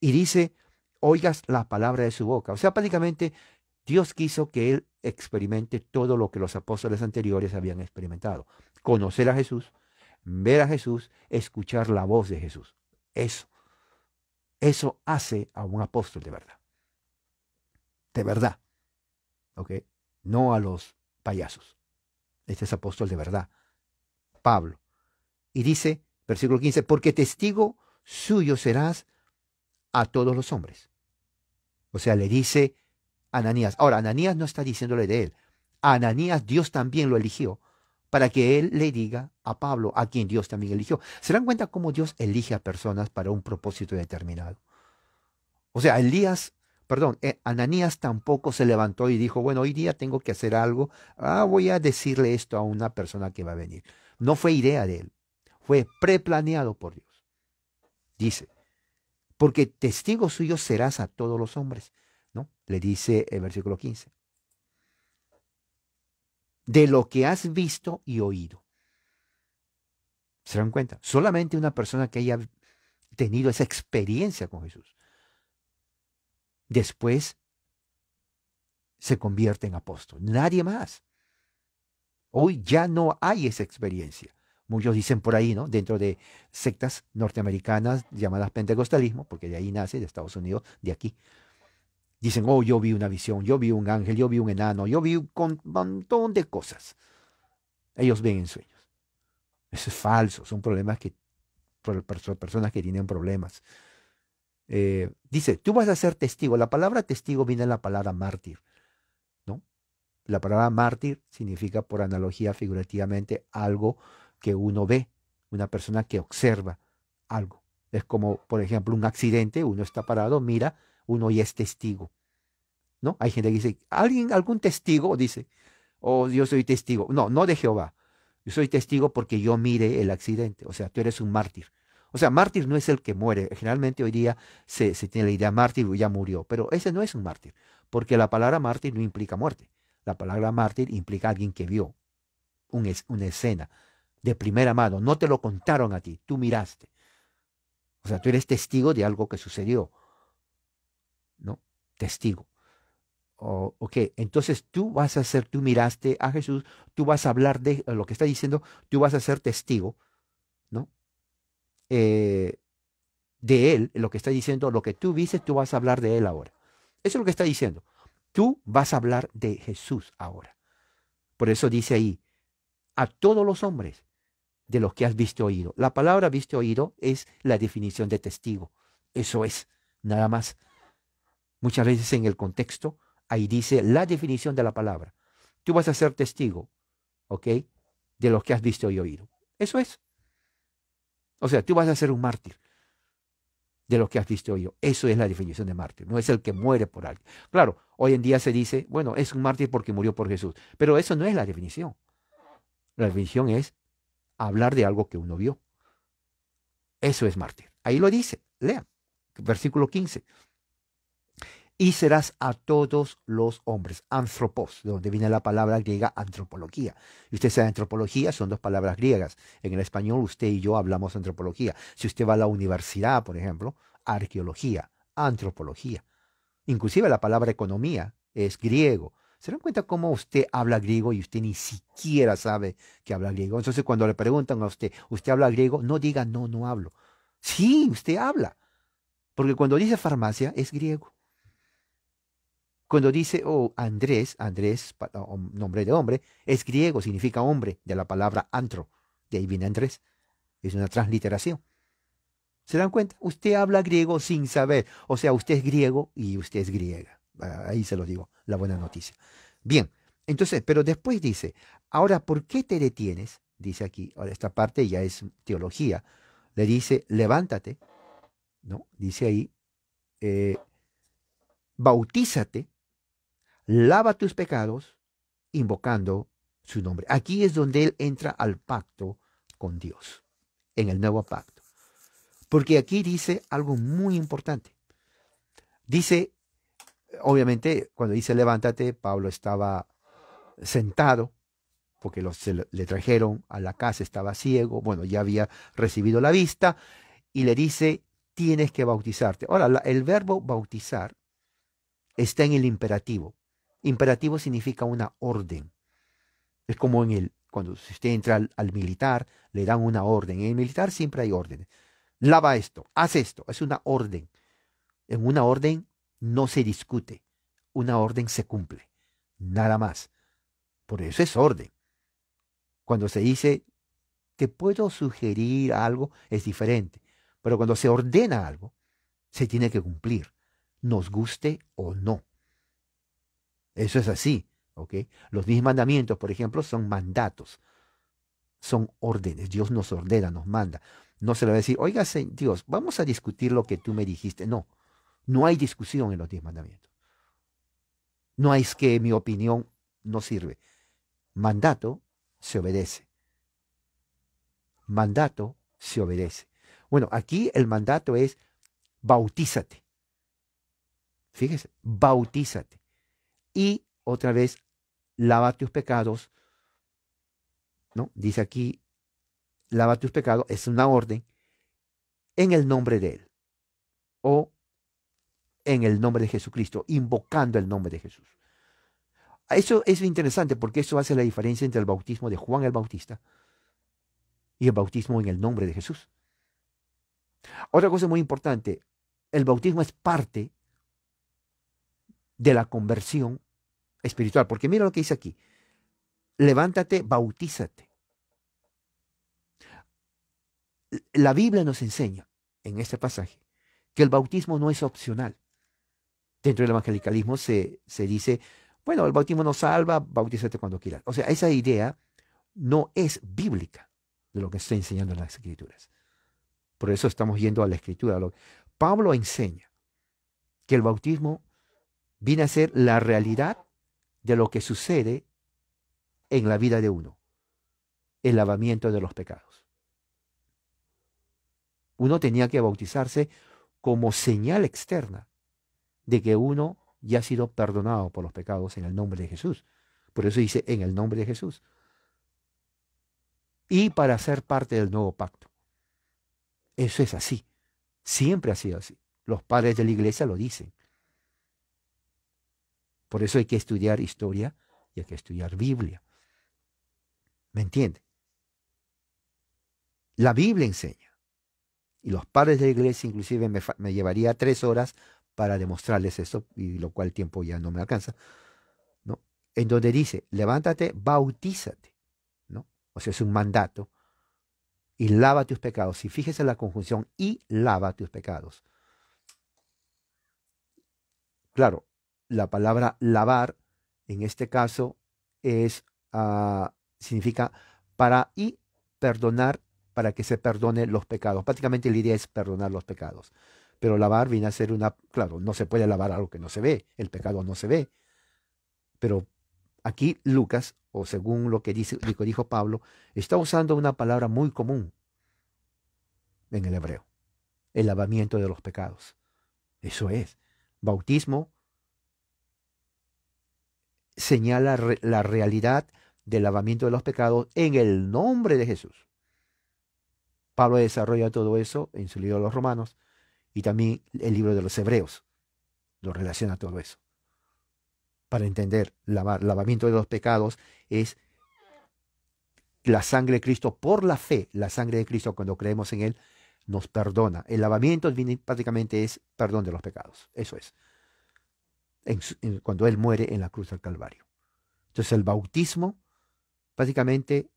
Y dice, oigas la palabra de su boca. O sea, prácticamente Dios quiso que él experimente todo lo que los apóstoles anteriores habían experimentado. Conocer a Jesús, ver a Jesús, escuchar la voz de Jesús. Eso. Eso hace a un apóstol de verdad de verdad. ¿Ok? No a los payasos. Este es apóstol de verdad, Pablo. Y dice, versículo 15, porque testigo suyo serás a todos los hombres. O sea, le dice Ananías. Ahora, Ananías no está diciéndole de él. A Ananías Dios también lo eligió para que él le diga a Pablo, a quien Dios también eligió. ¿Se dan cuenta cómo Dios elige a personas para un propósito determinado? O sea, Elías perdón, eh, Ananías tampoco se levantó y dijo, bueno, hoy día tengo que hacer algo, ah, voy a decirle esto a una persona que va a venir. No fue idea de él, fue preplaneado por Dios. Dice, porque testigo suyo serás a todos los hombres, ¿no? Le dice el versículo 15. De lo que has visto y oído. ¿Se dan cuenta? Solamente una persona que haya tenido esa experiencia con Jesús después se convierte en apóstol. Nadie más. Hoy ya no hay esa experiencia. Muchos dicen por ahí, ¿no? Dentro de sectas norteamericanas llamadas pentecostalismo, porque de ahí nace, de Estados Unidos, de aquí. Dicen, oh, yo vi una visión, yo vi un ángel, yo vi un enano, yo vi un montón de cosas. Ellos ven en sueños. Eso es falso, son problemas que, personas que tienen problemas eh, dice, tú vas a ser testigo. La palabra testigo viene de la palabra mártir. ¿no? La palabra mártir significa, por analogía figurativamente, algo que uno ve, una persona que observa algo. Es como, por ejemplo, un accidente, uno está parado, mira, uno y es testigo. ¿No? Hay gente que dice, alguien, algún testigo dice, oh, yo soy testigo. No, no de Jehová. Yo soy testigo porque yo mire el accidente. O sea, tú eres un mártir. O sea, mártir no es el que muere. Generalmente hoy día se, se tiene la idea mártir ya murió, pero ese no es un mártir, porque la palabra mártir no implica muerte. La palabra mártir implica alguien que vio una escena de primera mano. No te lo contaron a ti, tú miraste. O sea, tú eres testigo de algo que sucedió. ¿No? Testigo. O ok, entonces tú vas a ser, tú miraste a Jesús, tú vas a hablar de lo que está diciendo, tú vas a ser testigo eh, de él, lo que está diciendo, lo que tú dices, tú vas a hablar de él ahora. Eso es lo que está diciendo. Tú vas a hablar de Jesús ahora. Por eso dice ahí, a todos los hombres de los que has visto oído. La palabra visto oído es la definición de testigo. Eso es, nada más. Muchas veces en el contexto, ahí dice la definición de la palabra. Tú vas a ser testigo, ¿ok? De los que has visto y oído. Eso es. O sea, tú vas a ser un mártir de lo que has visto hoy. Eso es la definición de mártir, no es el que muere por alguien. Claro, hoy en día se dice, bueno, es un mártir porque murió por Jesús, pero eso no es la definición. La definición es hablar de algo que uno vio. Eso es mártir. Ahí lo dice, lean, versículo 15 y serás a todos los hombres. Anthropos, de donde viene la palabra griega antropología. Y usted sabe, antropología son dos palabras griegas. En el español usted y yo hablamos antropología. Si usted va a la universidad, por ejemplo, arqueología, antropología. Inclusive la palabra economía es griego. ¿Se dan cuenta cómo usted habla griego y usted ni siquiera sabe que habla griego? Entonces cuando le preguntan a usted, ¿usted habla griego? No diga, no, no hablo. Sí, usted habla. Porque cuando dice farmacia es griego. Cuando dice, oh, Andrés, Andrés, nombre de hombre, es griego, significa hombre, de la palabra antro. De ahí viene Andrés. Es una transliteración. ¿Se dan cuenta? Usted habla griego sin saber. O sea, usted es griego y usted es griega. Ah, ahí se lo digo, la buena noticia. Bien, entonces, pero después dice, ahora, ¿por qué te detienes? Dice aquí, ahora esta parte ya es teología. Le dice, levántate, ¿no? Dice ahí, eh, bautízate lava tus pecados invocando su nombre. Aquí es donde Él entra al pacto con Dios, en el nuevo pacto. Porque aquí dice algo muy importante. Dice, obviamente, cuando dice levántate, Pablo estaba sentado, porque le trajeron a la casa, estaba ciego, bueno, ya había recibido la vista, y le dice, tienes que bautizarte. Ahora, el verbo bautizar está en el imperativo. Imperativo significa una orden. Es como en el, cuando usted entra al, militar, le dan una orden. En el militar siempre hay órdenes. Lava esto, haz esto. Es una orden. En una orden no se discute. Una orden se cumple. Nada más. Por eso es orden. Cuando se dice, te puedo sugerir algo, es diferente. Pero cuando se ordena algo, se tiene que cumplir, nos guste o no. Eso es así. ¿ok? Los diez mandamientos, por ejemplo, son mandatos, son órdenes. Dios nos ordena, nos manda. No se le va a decir, oiga, Dios, vamos a discutir lo que tú me dijiste. No, no hay discusión en los diez mandamientos. No es que mi opinión no sirve. Mandato se obedece. Mandato se obedece. Bueno, aquí el mandato es bautízate. Fíjese, bautízate y otra vez lava tus pecados. ¿no? Dice aquí, lava tus pecados, es una orden, en el nombre de Él o en el nombre de Jesucristo, invocando el nombre de Jesús. Eso es interesante porque eso hace la diferencia entre el bautismo de Juan el Bautista y el bautismo en el nombre de Jesús. Otra cosa muy importante, el bautismo es parte de la conversión espiritual, porque mira lo que dice aquí. Levántate, bautízate. La Biblia nos enseña en este pasaje que el bautismo no es opcional. Dentro del evangelicalismo se, dice, bueno, el bautismo nos salva, bautízate cuando quieras. O sea, esa idea no es bíblica de lo que estoy enseñando en las escrituras. Por eso estamos yendo a la escritura. Pablo enseña que el bautismo viene a ser la realidad de lo que sucede en la vida de uno, el lavamiento de los pecados. Uno tenía que bautizarse como señal externa de que uno ya ha sido perdonado por los pecados en el nombre de Jesús. Por eso dice en el nombre de Jesús. Y para ser parte del nuevo pacto. Eso es así. Siempre ha sido así. Los padres de la iglesia lo dicen. Por eso hay que estudiar historia y hay que estudiar Biblia. ¿Me entiende? La Biblia enseña. Y los padres de la iglesia inclusive me, llevaría tres horas para demostrarles eso, y lo cual tiempo ya no me alcanza. ¿no? En donde dice, levántate, bautízate. ¿no? O sea, es un mandato. Y lava tus pecados. Y fíjese la conjunción, y lava tus pecados. Claro, la palabra lavar, en este caso, es, ah, significa para y perdonar, para que se perdone los pecados. Prácticamente la idea es perdonar los pecados. Pero lavar viene a ser una, claro, no se puede lavar algo que no se ve, el pecado no se ve. Pero aquí Lucas, o según lo que dice, lo que dijo Pablo, está usando una palabra muy común en el hebreo, el lavamiento de los pecados. Eso es, bautismo señala la realidad del lavamiento de los pecados en el nombre de Jesús. Pablo desarrolla todo eso en su libro de los Romanos y también el libro de los Hebreos. Lo relaciona todo eso. Para entender, lavamiento de los pecados es la sangre de Cristo por la fe, la sangre de Cristo cuando creemos en Él, nos perdona. El lavamiento prácticamente es perdón de los pecados. Eso es cuando Él muere en la cruz del Calvario. Entonces el bautismo básicamente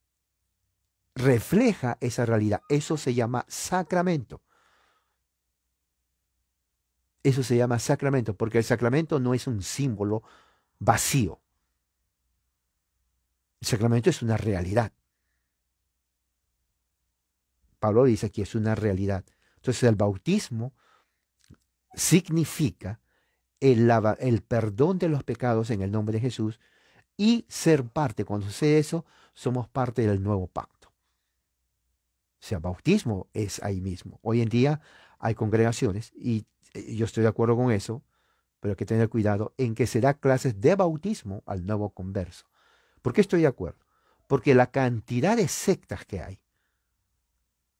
refleja esa realidad. Eso se llama sacramento. Eso se llama sacramento, porque el sacramento no es un símbolo vacío. El sacramento es una realidad. Pablo dice que es una realidad. Entonces el bautismo significa el, perdón de los pecados en el nombre de Jesús y ser parte. Cuando sucede eso, somos parte del nuevo pacto. O sea, bautismo es ahí mismo. Hoy en día hay congregaciones y eh, yo estoy de acuerdo con eso, pero hay que tener cuidado en que se da clases de bautismo al nuevo converso. ¿Por qué estoy de acuerdo? Porque la cantidad de sectas que hay,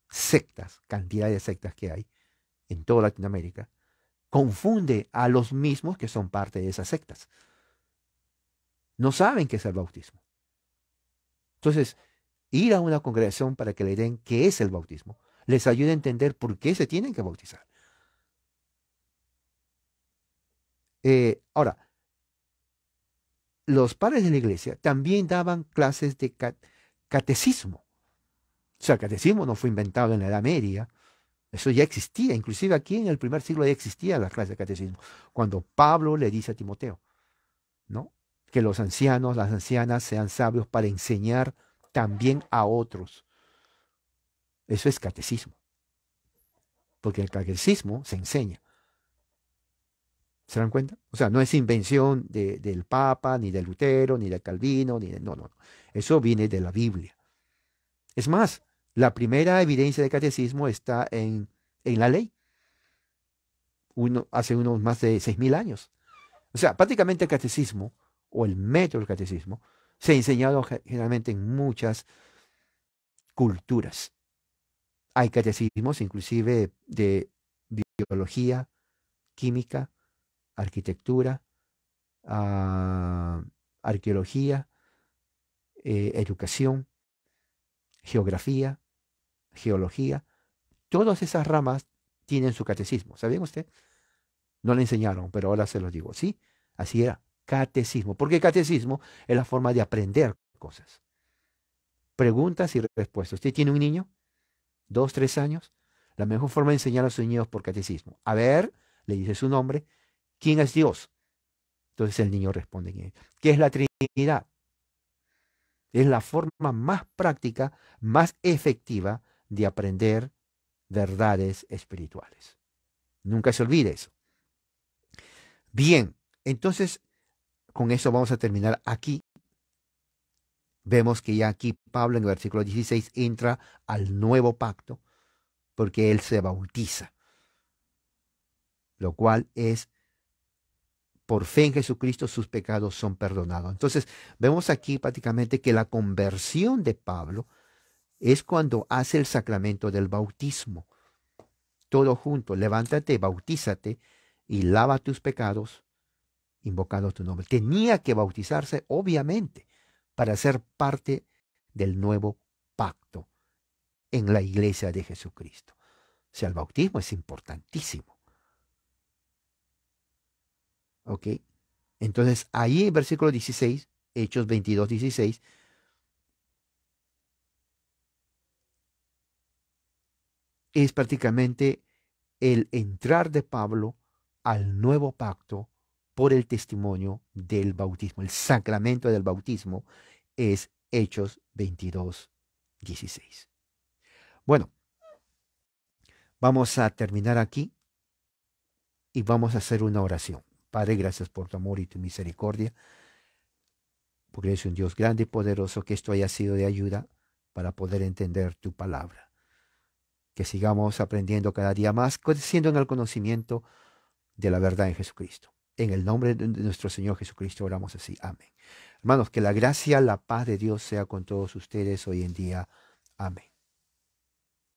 sectas, cantidad de sectas que hay en toda Latinoamérica, confunde a los mismos que son parte de esas sectas. No saben qué es el bautismo. Entonces, ir a una congregación para que le den qué es el bautismo, les ayuda a entender por qué se tienen que bautizar. Eh, ahora, los padres de la iglesia también daban clases de catecismo. O sea, el catecismo no fue inventado en la Edad Media, eso ya existía, inclusive aquí en el primer siglo ya existía la clase de catecismo, cuando Pablo le dice a Timoteo, ¿no? Que los ancianos, las ancianas sean sabios para enseñar también a otros. Eso es catecismo. Porque el catecismo se enseña. ¿Se dan cuenta? O sea, no es invención del Papa, ni de Lutero, ni de Calvino, ni de... No, no, no. Eso viene de la Biblia. Es más, la primera evidencia de catecismo está en, la ley, hace unos más de 6.000 años. O sea, prácticamente el catecismo, o el método del catecismo, se ha enseñado generalmente en muchas culturas. Hay catecismos inclusive de biología, química, arquitectura, ah, arqueología, eh, educación, geografía, geología, todas esas ramas tienen su catecismo. saben usted? No le enseñaron, pero ahora se los digo. Sí, así era. Catecismo. Porque catecismo es la forma de aprender cosas. Preguntas y respuestas. ¿Usted tiene un niño? ¿Dos, tres años? La mejor forma de enseñar a sus niños por catecismo. A ver, le dice su nombre. ¿Quién es Dios? Entonces el niño responde. ¿Qué es la Trinidad? Es la forma más práctica, más efectiva de aprender verdades espirituales. Nunca se olvide eso. Bien, entonces con eso vamos a terminar aquí. Vemos que ya aquí Pablo en el versículo 16 entra al nuevo pacto porque él se bautiza, lo cual es por fe en Jesucristo sus pecados son perdonados. Entonces vemos aquí prácticamente que la conversión de Pablo es cuando hace el sacramento del bautismo. Todo junto, levántate, bautízate y lava tus pecados, invocando tu nombre. Tenía que bautizarse, obviamente, para ser parte del nuevo pacto en la iglesia de Jesucristo. O sea, el bautismo es importantísimo. ¿Ok? Entonces, ahí en versículo 16, Hechos 22, 16, es prácticamente el entrar de Pablo al nuevo pacto por el testimonio del bautismo. El sacramento del bautismo es Hechos 22, 16. Bueno, vamos a terminar aquí y vamos a hacer una oración. Padre, gracias por tu amor y tu misericordia, porque eres un Dios grande y poderoso, que esto haya sido de ayuda para poder entender tu palabra que sigamos aprendiendo cada día más, creciendo en el conocimiento de la verdad en Jesucristo. En el nombre de nuestro Señor Jesucristo oramos así. Amén. Hermanos, que la gracia, la paz de Dios sea con todos ustedes hoy en día. Amén.